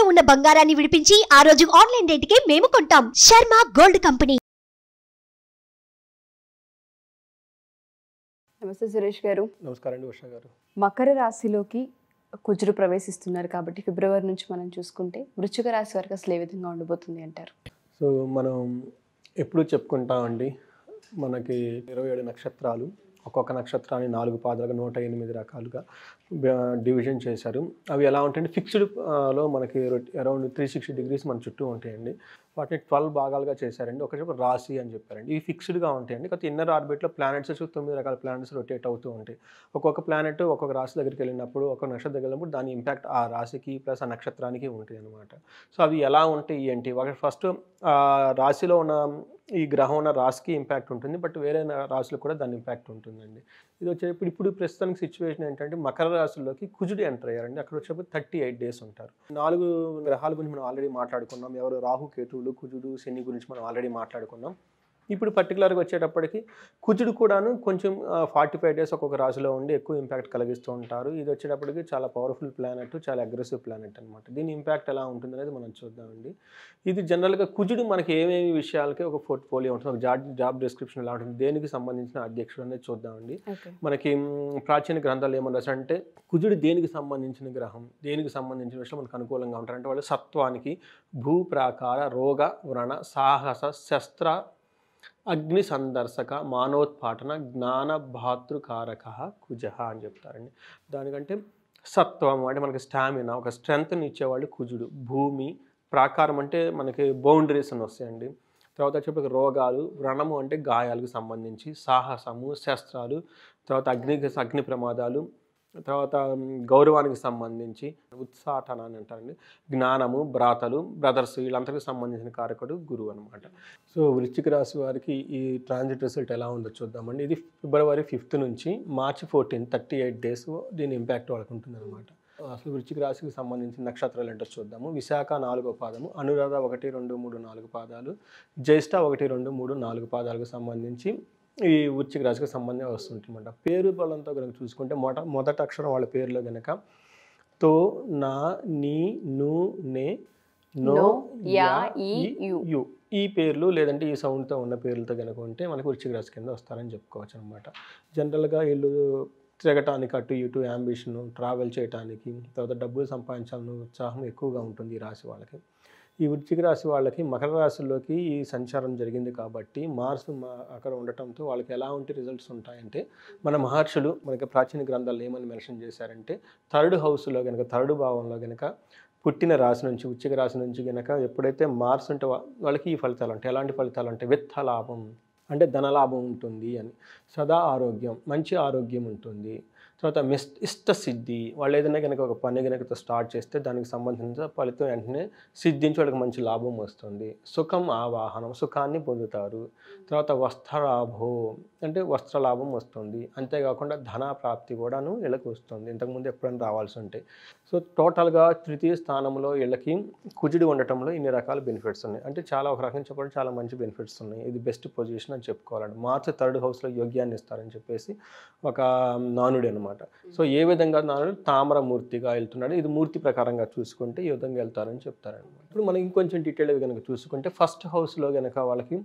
తాకట్టులో ఉన్న బంగారాన్ని విడిపించి ఆ రోజు ఆన్లైన్ రేటుకే మేము కొంటాం శర్మ గోల్డ్ కంపెనీ నమస్తే సురేష్ గారు నమస్కారం గారు మకర రాశిలోకి కుజుడు ప్రవేశిస్తున్నారు కాబట్టి ఫిబ్రవరి నుంచి మనం చూసుకుంటే వృచ్చిక రాశి వరకు అసలు ఏ విధంగా ఉండబోతుంది అంటారు సో మనం ఎప్పుడూ చెప్పుకుంటామండి మనకి ఇరవై ఏడు నక్షత్రాలు ఒక్కొక్క నక్షత్రాన్ని నాలుగు పాదాలుగా నూట ఎనిమిది రకాలుగా డివిజన్ చేశారు అవి ఎలా ఫిక్స్డ్ ఫిక్స్డ్లో మనకి అరౌండ్ త్రీ సిక్స్టీ డిగ్రీస్ మన చుట్టూ ఉంటాయండి వాటిని ట్వెల్వ్ భాగాలుగా చేశారండి ఒకటి రాశి అని చెప్పారండి ఇవి ఫిక్స్డ్గా ఉంటాయండి కాకపోతే ఇన్నర్ ఆర్బిట్లో ప్లానెట్స్ తొమ్మిది రకాల ప్లానెట్స్ రొటేట్ అవుతూ ఉంటాయి ఒక్కొక్క ప్లానెట్ ఒక్కొక్క రాశి దగ్గరికి వెళ్ళినప్పుడు ఒక నక్షత్రం దగ్గర వెళ్ళినప్పుడు దాని ఇంపాక్ట్ ఆ రాశికి ప్లస్ ఆ నక్షత్రానికి ఉంటాయి అనమాట సో అవి ఎలా ఉంటాయి ఏంటి ఒక ఫస్ట్ రాశిలో ఉన్న ఈ గ్రహం ఉన్న రాశికి ఇంపాక్ట్ ఉంటుంది బట్ వేరే రాశులకు కూడా దాని ఇంపాక్ట్ ఉంటుందండి ఇది ఇప్పుడు ఇప్పుడు ప్రస్తుతానికి సిచ్యువేషన్ ఏంటంటే మకర రాశుల్లోకి కుజుడు ఎంటర్ అయ్యారండి అక్కడ వచ్చేప్పుడు థర్టీ ఎయిట్ డేస్ ఉంటారు నాలుగు గ్రహాల గురించి మనం ఆల్రెడీ మాట్లాడుకున్నాం ఎవరు రాహు కేతువులు కుజుడు శని గురించి మనం ఆల్రెడీ మాట్లాడుకున్నాం ఇప్పుడు పర్టికులర్గా వచ్చేటప్పటికి కుజుడు కూడాను కొంచెం ఫార్టీ ఫైవ్ డేస్ ఒక్కొక్క రాశిలో ఉండి ఎక్కువ ఇంపాక్ట్ కలిగిస్తూ ఉంటారు ఇది వచ్చేటప్పటికి చాలా పవర్ఫుల్ ప్లానెట్ చాలా అగ్రెసివ్ ప్లానెట్ అనమాట దీని ఇంపాక్ట్ ఎలా ఉంటుంది అనేది మనం చూద్దామండి ఇది జనరల్గా కుజుడు మనకి ఏమేమి విషయాలకి ఒక పోర్ట్ఫోలియో ఉంటుంది ఒక జాబ్ జాబ్ డిస్క్రిప్షన్ ఎలా ఉంటుంది దేనికి సంబంధించిన అధ్యక్షుడు అనేది చూద్దామండి మనకి ప్రాచీన గ్రంథాలు ఏమన్నా అంటే కుజుడు దేనికి సంబంధించిన గ్రహం దేనికి సంబంధించిన విషయం మనకు అనుకూలంగా ఉంటారు అంటే వాళ్ళు సత్వానికి భూప్రాకార రోగ వ్రణ సాహస శస్త్ర అగ్ని సందర్శక మానోత్పాటన జ్ఞాన భాతృకారక కుజ అని చెప్తారండి దానికంటే సత్వం అంటే మనకి స్టామినా ఒక స్ట్రెంగ్త్ని ఇచ్చేవాళ్ళు కుజుడు భూమి ప్రాకారం అంటే మనకి బౌండరీస్ అని వస్తాయండి తర్వాత వచ్చేప్పటికి రోగాలు వ్రణము అంటే గాయాలకు సంబంధించి సాహసము శస్త్రాలు తర్వాత అగ్ని అగ్ని ప్రమాదాలు తర్వాత గౌరవానికి సంబంధించి ఉత్సాటన అని అంటారండి జ్ఞానము బ్రాతలు బ్రదర్స్ వీళ్ళందరికీ సంబంధించిన కారకుడు గురువు అనమాట సో వృశ్చిక రాశి వారికి ఈ ట్రాన్సిట్ రిజల్ట్ ఎలా ఉందో చూద్దామండి ఇది ఫిబ్రవరి ఫిఫ్త్ నుంచి March fourteen thirty eight days దీని ఇంపాక్ట్ ఉంటుంది అనమాట అసలు వృశ్చిక రాశికి సంబంధించిన నక్షత్రాలు ఏంటో చూద్దాము విశాఖ నాలుగో పాదము అనురాధ ఒకటి రెండు మూడు నాలుగు పాదాలు జ్యేష్ఠ ఒకటి రెండు మూడు నాలుగు పాదాలకు సంబంధించి ఈ వృచ్చిక రాశికి సంబంధం వస్తుందన్నమాట పేరు బలంతో కనుక చూసుకుంటే మొట మొదటి అక్షరం వాళ్ళ పేరులో కనుక తో నా నీ ను నే నో యా యు ఈ పేర్లు లేదంటే ఈ సౌండ్తో ఉన్న పేర్లతో కనుక ఉంటే మనకు వృచ్చిక రాశి కింద వస్తారని చెప్పుకోవచ్చు అనమాట జనరల్గా వీళ్ళు తిరగటానికి అటు ఇటు అంబిషన్ ట్రావెల్ చేయటానికి తర్వాత డబ్బులు సంపాదించాలని ఉత్సాహం ఎక్కువగా ఉంటుంది ఈ రాశి వాళ్ళకి ఈ వృశ్చిక రాశి వాళ్ళకి మకర రాశిలోకి ఈ సంచారం జరిగింది కాబట్టి మార్స్ అక్కడ ఉండటంతో వాళ్ళకి ఎలా ఉంటే రిజల్ట్స్ ఉంటాయంటే మన మహర్షులు మనకి ప్రాచీన గ్రంథాలు ఏమని మెన్షన్ చేశారంటే థర్డ్ హౌస్లో కనుక థర్డ్ భావంలో కనుక పుట్టిన రాశి నుంచి ఉచ్చిక రాశి నుంచి కనుక ఎప్పుడైతే మార్స్ ఉంటే వాళ్ళకి ఈ ఫలితాలు ఉంటాయి ఎలాంటి ఫలితాలు ఉంటాయి విత్త లాభం అంటే ధనలాభం ఉంటుంది అని సదా ఆరోగ్యం మంచి ఆరోగ్యం ఉంటుంది తర్వాత మిస్ ఇష్ట సిద్ధి వాళ్ళు ఏదైనా కనుక ఒక పని కనుక స్టార్ట్ చేస్తే దానికి సంబంధించిన ఫలితం వెంటనే సిద్ధించి వాళ్ళకి మంచి లాభం వస్తుంది సుఖం ఆవాహనం సుఖాన్ని పొందుతారు తర్వాత వస్త్రాభో అంటే వస్త్రలాభం వస్తుంది అంతేకాకుండా ధన ప్రాప్తి కూడాను వీళ్ళకి వస్తుంది ఇంతకుముందు ఎప్పుడైనా రావాల్సి ఉంటే సో టోటల్గా తృతీయ స్థానంలో వీళ్ళకి కుజుడి ఉండటంలో ఇన్ని రకాల బెనిఫిట్స్ ఉన్నాయి అంటే చాలా ఒక రకం చెప్పడం చాలా మంచి బెనిఫిట్స్ ఉన్నాయి ఇది బెస్ట్ పొజిషన్ అని చెప్పుకోవాలండి మార్చ్ థర్డ్ హౌస్లో యోగ్యాన్ని ఇస్తారని చెప్పేసి ఒక నానుడి అనమాట సో ఏ విధంగా నానుడు తామరమూర్తిగా వెళ్తున్నాడు ఇది మూర్తి ప్రకారంగా చూసుకుంటే ఈ విధంగా వెళ్తారని చెప్తారనమాట ఇప్పుడు మనం ఇంకొంచెం డీటెయిల్గా కనుక చూసుకుంటే ఫస్ట్ హౌస్లో కనుక వాళ్ళకి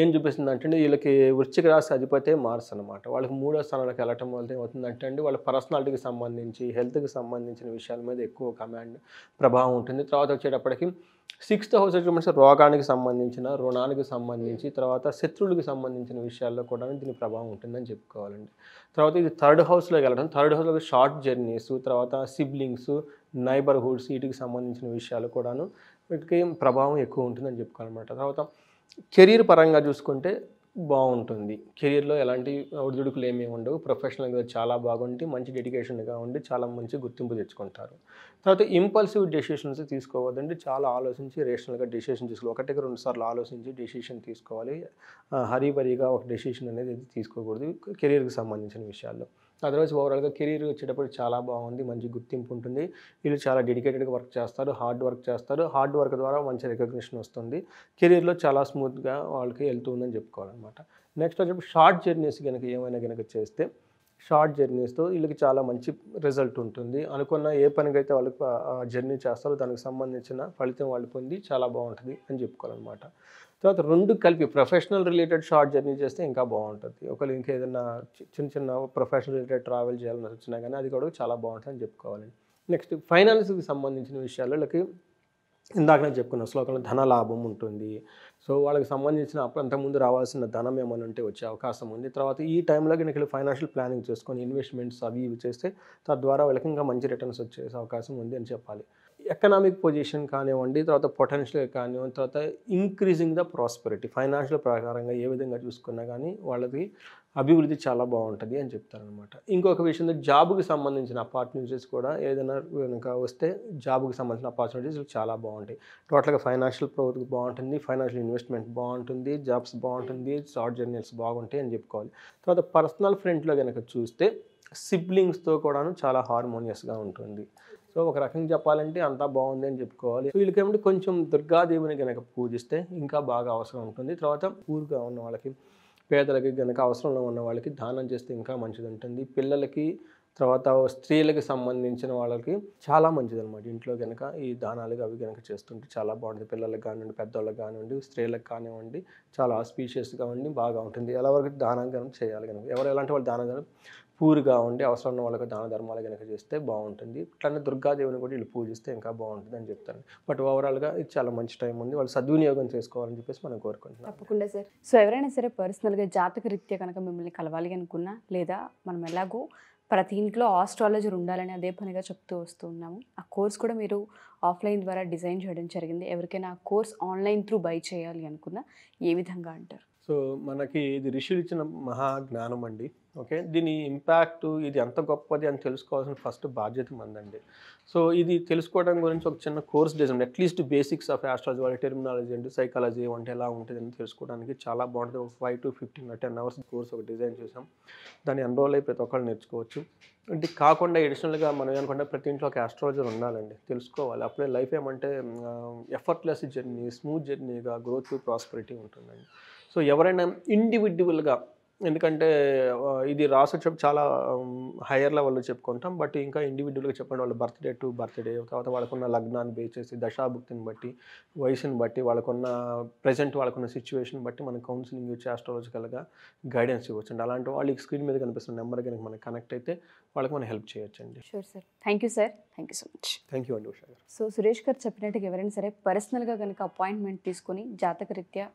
ఏం చూపిస్తుంది అంటే వీళ్ళకి వృశ్చిక రాశి అధిపతే మార్స్ అనమాట వాళ్ళకి మూడో స్థానాలకు వెళ్ళటం వల్ల ఏమవుతుందంటే అండి వాళ్ళ పర్సనాలిటీకి సంబంధించి హెల్త్కి సంబంధించిన విషయాల మీద ఎక్కువ కమాండ్ ప్రభావం ఉంటుంది తర్వాత వచ్చేటప్పటికి సిక్స్త్ హౌస్ ఎగ్రిమెంట్స్ రోగానికి సంబంధించిన రుణానికి సంబంధించి తర్వాత శత్రువులకు సంబంధించిన విషయాల్లో కూడా దీని ప్రభావం ఉంటుందని చెప్పుకోవాలండి తర్వాత ఇది థర్డ్ హౌస్లోకి వెళ్ళడం థర్డ్ హౌస్లో షార్ట్ జర్నీస్ తర్వాత సిబ్లింగ్స్ నైబర్హుడ్స్ వీటికి సంబంధించిన విషయాలు కూడాను వీటికి ప్రభావం ఎక్కువ ఉంటుందని చెప్పుకోవాలన్నమాట తర్వాత కెరీర్ పరంగా చూసుకుంటే బాగుంటుంది కెరీర్లో ఎలాంటి ఒడిదుడుకులు ఏమీ ఉండవు ప్రొఫెషనల్గా చాలా బాగుండి మంచి డెడికేషన్గా ఉండి చాలా మంచి గుర్తింపు తెచ్చుకుంటారు తర్వాత ఇంపల్సివ్ డెసిషన్స్ తీసుకోవద్దండి చాలా ఆలోచించి రేషనల్గా డెసిషన్ తీసుకోవాలి ఒకటికి రెండు సార్లు ఆలోచించి డెసిషన్ తీసుకోవాలి హరీబరీగా ఒక డెసిషన్ అనేది తీసుకోకూడదు కెరీర్కి సంబంధించిన విషయాల్లో అదర్వైజ్ ఓవరాల్గా కెరీర్ వచ్చేటప్పుడు చాలా బాగుంది మంచి గుర్తింపు ఉంటుంది వీళ్ళు చాలా డెడికేటెడ్గా వర్క్ చేస్తారు హార్డ్ వర్క్ చేస్తారు హార్డ్ వర్క్ ద్వారా మంచి రికగ్నిషన్ వస్తుంది కెరీర్లో చాలా స్మూత్గా వాళ్ళకి వెళ్తుందని చెప్పుకోవాలన్నమాట నెక్స్ట్ వచ్చి షార్ట్ జర్నీస్ కనుక ఏమైనా కనుక చేస్తే షార్ట్ జర్నీస్తో వీళ్ళకి చాలా మంచి రిజల్ట్ ఉంటుంది అనుకున్న ఏ పనికైతే వాళ్ళకి జర్నీ చేస్తారో దానికి సంబంధించిన ఫలితం వాళ్ళు పొంది చాలా బాగుంటుంది అని చెప్పుకోవాలన్నమాట తర్వాత రెండు కలిపి ప్రొఫెషనల్ రిలేటెడ్ షార్ట్ జర్నీ చేస్తే ఇంకా బాగుంటుంది ఒకవేళ ఇంకేదైనా చిన్న చిన్న ప్రొఫెషనల్ రిలేటెడ్ ట్రావెల్ చేయాలని వచ్చినా కానీ అది కూడా చాలా బాగుంటుంది అని చెప్పుకోవాలి నెక్స్ట్ ఫైనాన్స్కి సంబంధించిన విషయాలు వీళ్ళకి ఇందాక నేను చెప్పుకున్న శ్లోకంలో ధన లాభం ఉంటుంది సో వాళ్ళకి సంబంధించిన అప్పుడు అంతకుముందు రావాల్సిన ధనం ఏమైనా ఉంటే వచ్చే అవకాశం ఉంది తర్వాత ఈ టైంలో కనుక ఫైనాన్షియల్ ప్లానింగ్ చేసుకొని ఇన్వెస్ట్మెంట్స్ అవి ఇవి చేస్తే తద్వారా వాళ్ళకి ఇంకా మంచి రిటర్న్స్ వచ్చే అవకాశం ఉంది అని చెప్పాలి ఎకనామిక్ పొజిషన్ కానివ్వండి తర్వాత పొటెన్షియల్ కానివ్వండి తర్వాత ఇంక్రీజింగ్ ద ప్రాస్పెరిటీ ఫైనాన్షియల్ ప్రకారంగా ఏ విధంగా చూసుకున్నా కానీ వాళ్ళది అభివృద్ధి చాలా బాగుంటుంది అని చెప్తారనమాట ఇంకొక విషయంలో జాబ్కి సంబంధించిన అపార్చునిటీస్ కూడా ఏదైనా కనుక వస్తే జాబ్కి సంబంధించిన అపార్చునిటీస్ చాలా బాగుంటాయి టోటల్గా ఫైనాన్షియల్ గ్రోత్ బాగుంటుంది ఫైనాన్షియల్ ఇన్వెస్ట్మెంట్ బాగుంటుంది జాబ్స్ బాగుంటుంది షార్ట్ జర్నీస్ బాగుంటాయి అని చెప్పుకోవాలి తర్వాత పర్సనల్ ఫ్రంట్లో కనుక చూస్తే సిబ్లింగ్స్తో కూడాను చాలా హార్మోనియస్గా ఉంటుంది సో ఒక రకంగా చెప్పాలంటే అంతా బాగుంది అని చెప్పుకోవాలి వీళ్ళకేమంటే కొంచెం దుర్గాదేవిని కనుక పూజిస్తే ఇంకా బాగా అవసరం ఉంటుంది తర్వాత ఊరుగా ఉన్న వాళ్ళకి పేదలకి కనుక అవసరంలో ఉన్న వాళ్ళకి దానం చేస్తే ఇంకా మంచిది ఉంటుంది పిల్లలకి తర్వాత స్త్రీలకు సంబంధించిన వాళ్ళకి చాలా మంచిది అనమాట ఇంట్లో కనుక ఈ దానాలు అవి కనుక చేస్తుంటే చాలా బాగుంటుంది పిల్లలకు కానివ్వండి పెద్దవాళ్ళకి కానివ్వండి స్త్రీలకు కానివ్వండి చాలా స్పీషియస్గా ఉండి బాగా ఉంటుంది ఎలా వరకు దానం కనుక చేయాలి కనుక ఎవరు ఎలాంటి వాళ్ళు దానం కనుక పూర్గా ఉండి అవసరం ఉన్న వాళ్ళకి దాన ధర్మాలు కనుక చేస్తే బాగుంటుంది అట్లనే దుర్గాదేవిని కూడా వీళ్ళు పూజిస్తే ఇంకా బాగుంటుంది అని చెప్తాను బట్ ఓవరాల్గా ఇది చాలా మంచి టైం ఉంది వాళ్ళు సద్వినియోగం చేసుకోవాలని చెప్పేసి మనం కోరుకుంటున్నాం తప్పకుండా సార్ సో ఎవరైనా సరే పర్సనల్గా జాతక రీత్యా కనుక మిమ్మల్ని కలవాలి అనుకున్నా లేదా మనం ఎలాగో ప్రతి ఇంట్లో ఆస్ట్రాలజర్ ఉండాలని అదే పనిగా చెప్తూ వస్తూ ఉన్నాము ఆ కోర్స్ కూడా మీరు ఆఫ్లైన్ ద్వారా డిజైన్ చేయడం జరిగింది ఎవరికైనా ఆ కోర్స్ ఆన్లైన్ త్రూ బై చేయాలి అనుకున్నా ఏ విధంగా అంటారు సో మనకి ఇది ఋషులు ఇచ్చిన మహా జ్ఞానం అండి ఓకే దీని ఇంపాక్ట్ ఇది ఎంత గొప్పది అని తెలుసుకోవాల్సిన ఫస్ట్ బాధ్యత మందండి సో ఇది తెలుసుకోవడం గురించి ఒక చిన్న course design at least basics of astrology terminology and psychology అంటే ఎలా ఉంటుంది అని తెలుసుకోవడానికి చాలా బాగుంటుంది ఒక five to fifteen ten hours course ఒక డిజైన్ చేసాం దాన్ని ఎన్రోల్ అయి ప్రతి ఒక్కళ్ళు నేర్చుకోవచ్చు అంటే కాకుండా ఎడిషనల్గా మనం ఏమనుకుంటే ప్రతి ఇంట్లో ఒక ఆస్ట్రాలజర్ ఉండాలండి తెలుసుకోవాలి అప్పుడే లైఫ్ ఏమంటే ఎఫర్ట్లెస్ జర్నీ స్మూత్ జర్నీగా గ్రోత్ ప్రాస్పరిటీ ఉంటుందండి సో ఎవరైనా ఇండివిజువల్గా ఎందుకంటే ఇది రాసొచ్చేపు చాలా హయ్యర్ లెవెల్లో చెప్పుకుంటాం బట్ ఇంకా ఇండివిజువల్గా చెప్పండి వాళ్ళ బర్త్డే టు బర్త్డే తర్వాత వాళ్ళకున్న లగ్నాన్ని బేస్ చేసి దశాభుక్తిని బట్టి వయసుని బట్టి వాళ్ళకున్న ప్రజెంట్ వాళ్ళకున్న సిచ్యువేషన్ బట్టి మనం కౌన్సిలింగ్ ఇచ్చి ఆస్ట్రాలజికల్గా గైడెన్స్ ఇవ్వచ్చండి అలాంటి వాళ్ళకి స్క్రీన్ మీద కనిపిస్తున్న నెంబర్ కనుక మనకి కనెక్ట్ అయితే వాళ్ళకి మనం హెల్ప్ చేయొచ్చండి sure sir thank you sir thank you so much thank you అండి సో సురేష్ గారు చెప్పినట్టుగా ఎవరైనా సరే పర్సనల్గా కనుక అపాయింట్మెంట్ తీసుకొని జాతక రీత్యా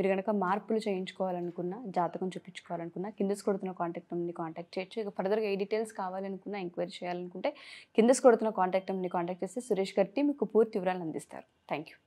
మీరు కనుక మార్పులు చేయించుకోవాలనుకున్నా జాతకం చూపించుకోవాలనుకున్నా కింద కొడుతున్న కాంటాక్ట్ నెంబర్ని కాంటాక్ట్ చేయొచ్చు ఇక ఫర్దర్గా ఏ డీటెయిల్స్ కావాలనుకున్నా ఎంక్వైరీ చేయాలనుకుంటే కింద కొడుతున్న కాంటాక్ట్ నెంబర్ని కాంటాక్ట్ చేస్తే సురేష్ గారి మీకు పూర్తి వివరాలు అందిస్తారు థ్యాంక్ యూ